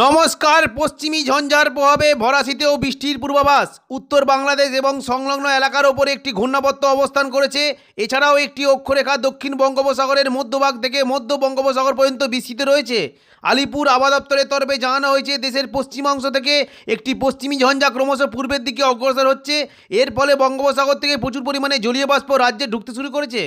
নমস্কার পশ্চিমী ঝঞ্ঝার প্রভাবে ভরাসিতেও বৃষ্টির পূর্বাভাস উত্তর বাংলাদেশ এবং সংলগ্ন এলাকার ওপরে একটি ঘূর্ণাবর্ত অবস্থান করেছে এছাড়াও একটি অক্ষরেখা দক্ষিণ বঙ্গোপসাগরের মধ্যভাগ থেকে মধ্য বঙ্গোপসাগর পর্যন্ত বিস্তৃত রয়েছে আলিপুর দপ্তরের তরফে জানানো হয়েছে দেশের পশ্চিমাংশ থেকে একটি পশ্চিমী ঝঞ্ঝা ক্রমশ পূর্বের দিকে অগ্রসর হচ্ছে এর ফলে বঙ্গোপসাগর থেকে প্রচুর পরিমাণে জলীয় বাষ্প রাজ্যে ঢুকতে শুরু করেছে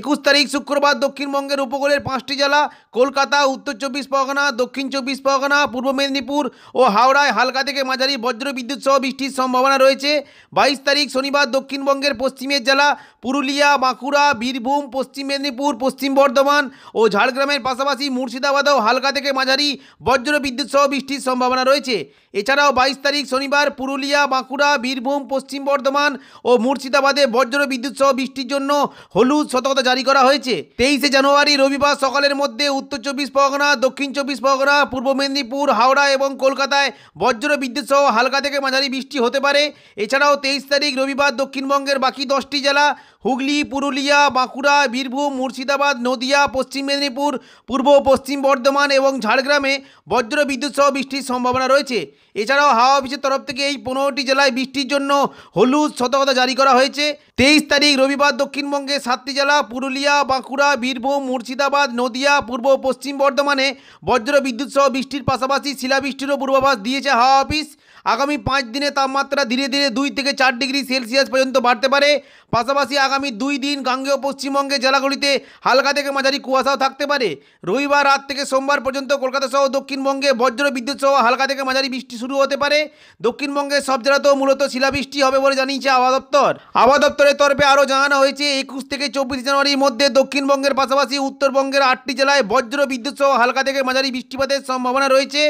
একুশ তারিখ শুক্রবার দক্ষিণবঙ্গের উপকূলের পাঁচটি জেলা কলকাতা উত্তর চব্বিশ পরগনা দক্ষিণ চব্বিশ পরগনা পূর্ব মেদিনীপুর ও হাওড়ায় হালকা থেকে মাঝারি বজ্রবিদ্যুৎ সহ বৃষ্টির সম্ভাবনা রয়েছে বাইশ তারিখ শনিবার দক্ষিণবঙ্গের পশ্চিমের জেলা পুরুলিয়া বাঁকুড়া বীরভূম পশ্চিম মেদিনীপুর পশ্চিম বর্ধমান ও ঝাড়গ্রামের পাশাপাশি মুর্শিদাবাদেও হালকা থেকে মাঝারি বজ্রবিদ্যুৎ সহ বৃষ্টির সম্ভাবনা রয়েছে এছাড়াও বাইশ তারিখ শনিবার পুরুলিয়া বাঁকুড়া বীরভূম পশ্চিম বর্ধমান ও মুর্শিদাবাদে বজ্রবিদ্যুৎ সহ বৃষ্টির জন্য হলুদ সতর্কতা সতর্কতা জারি করা হয়েছে তেইশে জানুয়ারি রবিবার সকালের মধ্যে উত্তর চব্বিশ পরগনা দক্ষিণ চব্বিশ পরগনা পূর্ব মেদিনীপুর হাওড়া এবং কলকাতায় বজ্র বিদ্যুৎ সহ হালকা থেকে মাঝারি বৃষ্টি হতে পারে এছাড়াও তেইশ তারিখ রবিবার দক্ষিণবঙ্গের বাকি দশটি জেলা হুগলি পুরুলিয়া বাঁকুড়া বীরভূম মুর্শিদাবাদ নদিয়া পশ্চিম মেদিনীপুর পূর্ব পশ্চিম বর্ধমান এবং ঝাড়গ্রামে বজ্র বিদ্যুৎ সহ বৃষ্টির সম্ভাবনা রয়েছে এছাড়াও হাওয়া অফিসের তরফ থেকে এই পনেরোটি জেলায় বৃষ্টির জন্য হলুদ সতর্কতা জারি করা হয়েছে তেইশ তারিখ রবিবার দক্ষিণবঙ্গের সাতটি জেলা পুরুলিয়া বাঁকুড়া বীরভূম মুর্শিদাবাদ নদিয়া পূর্ব পশ্চিম বর্ধমানে বজ্র বিদ্যুৎ সহ বৃষ্টির পাশাপাশি শিলাবৃষ্টিরও পূর্বাভাস দিয়েছে হাওয়া অফিস আগামী পাঁচ দিনে তাপমাত্রা ধীরে ধীরে দুই থেকে চার ডিগ্রি সেলসিয়াস পর্যন্ত বাড়তে পারে পাশাপাশি আগামী দুই দিন গাঙ্গেয় পশ্চিমবঙ্গের জেলাগুলিতে হালকা থেকে মাঝারি কুয়াশাও থাকতে পারে রবিবার রাত থেকে সোমবার পর্যন্ত কলকাতা সহ দক্ষিণবঙ্গে বজ্র বিদ্যুৎ সহ হালকা থেকে মাঝারি বৃষ্টি শুরু হতে পারে দক্ষিণবঙ্গের সব জেলাতেও মূলত শিলাবৃষ্টি হবে বলে জানিয়েছে আবহাওয়া দপ্তর আবহাওয়া দপ্তরের তরফে আরও জানানো হয়েছে একুশ থেকে চব্বিশ জানুয়ারি জানুয়ারির মধ্যে দক্ষিণবঙ্গের পাশাপাশি উত্তরবঙ্গের আটটি জেলায় বজ্র বিদ্যুৎ সহ হালকা থেকে মাঝারি বৃষ্টিপাতের সম্ভাবনা রয়েছে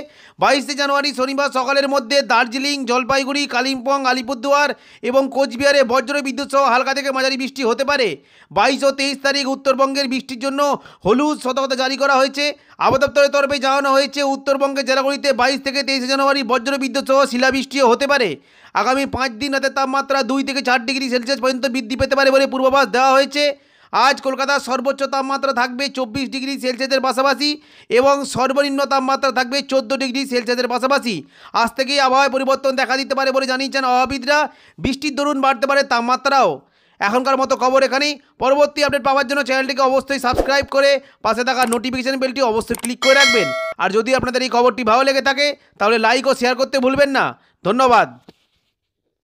বাইশে জানুয়ারি শনিবার সকালের মধ্যে দার্জিলিং জলপাইগুড়ি কালিম্পং আলিপুরদুয়ার এবং কোচবিহারে বজ্র বিদ্যুৎ সহ হালকা থেকে মাঝারি বৃষ্টি হতে পারে বাইশ ও তেইশ তারিখ উত্তরবঙ্গের বৃষ্টির জন্য হলুদ সতর্কতা জারি করা হয়েছে আবদপ্তরের তরফে জানানো হয়েছে উত্তরবঙ্গের জেলাগুলিতে বাইশ থেকে তেইশে জানুয়ারি বজ্র বিদ্যুৎ সহ শিলাবৃষ্টিও হতে পারে আগামী পাঁচ দিন রাতের তাপমাত্রা দুই থেকে চার ডিগ্রি সেলসিয়াস পর্যন্ত বৃদ্ধি পেতে পারে বলে পূর্বাভাস দেওয়া হয়েছে আজ কলকাতার সর্বোচ্চ তাপমাত্রা থাকবে চব্বিশ ডিগ্রি সেলসিয়াসের পাশাপাশি এবং সর্বনিম্ন তাপমাত্রা থাকবে চোদ্দো ডিগ্রি সেলসিয়াসের পাশাপাশি আজ থেকেই আবহাওয়া পরিবর্তন দেখা দিতে পারে বলে জানিয়েছেন আবহাওয়াবিদরা বৃষ্টির দরুন বাড়তে পারে তাপমাত্রাও এখনকার মতো খবর এখানেই পরবর্তী আপডেট পাওয়ার জন্য চ্যানেলটিকে অবশ্যই সাবস্ক্রাইব করে পাশে থাকা নোটিফিকেশান বেলটি অবশ্যই ক্লিক করে রাখবেন আর যদি আপনাদের এই খবরটি ভালো লেগে থাকে তাহলে লাইক ও শেয়ার করতে ভুলবেন না ধন্যবাদ